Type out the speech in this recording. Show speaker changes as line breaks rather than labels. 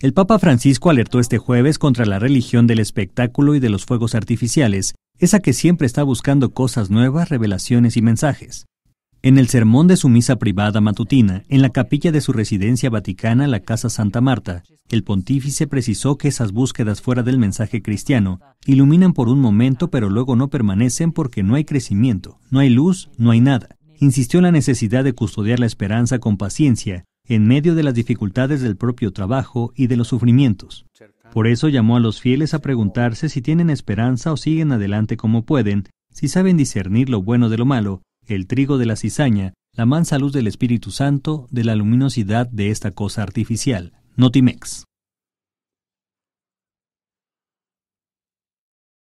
El Papa Francisco alertó este jueves contra la religión del espectáculo y de los fuegos artificiales, esa que siempre está buscando cosas nuevas, revelaciones y mensajes. En el sermón de su misa privada matutina, en la capilla de su residencia vaticana, la Casa Santa Marta, el pontífice precisó que esas búsquedas fuera del mensaje cristiano iluminan por un momento pero luego no permanecen porque no hay crecimiento, no hay luz, no hay nada. Insistió en la necesidad de custodiar la esperanza con paciencia en medio de las dificultades del propio trabajo y de los sufrimientos. Por eso llamó a los fieles a preguntarse si tienen esperanza o siguen adelante como pueden, si saben discernir lo bueno de lo malo, el trigo de la cizaña, la mansa luz del Espíritu Santo, de la luminosidad de esta cosa artificial. Notimex.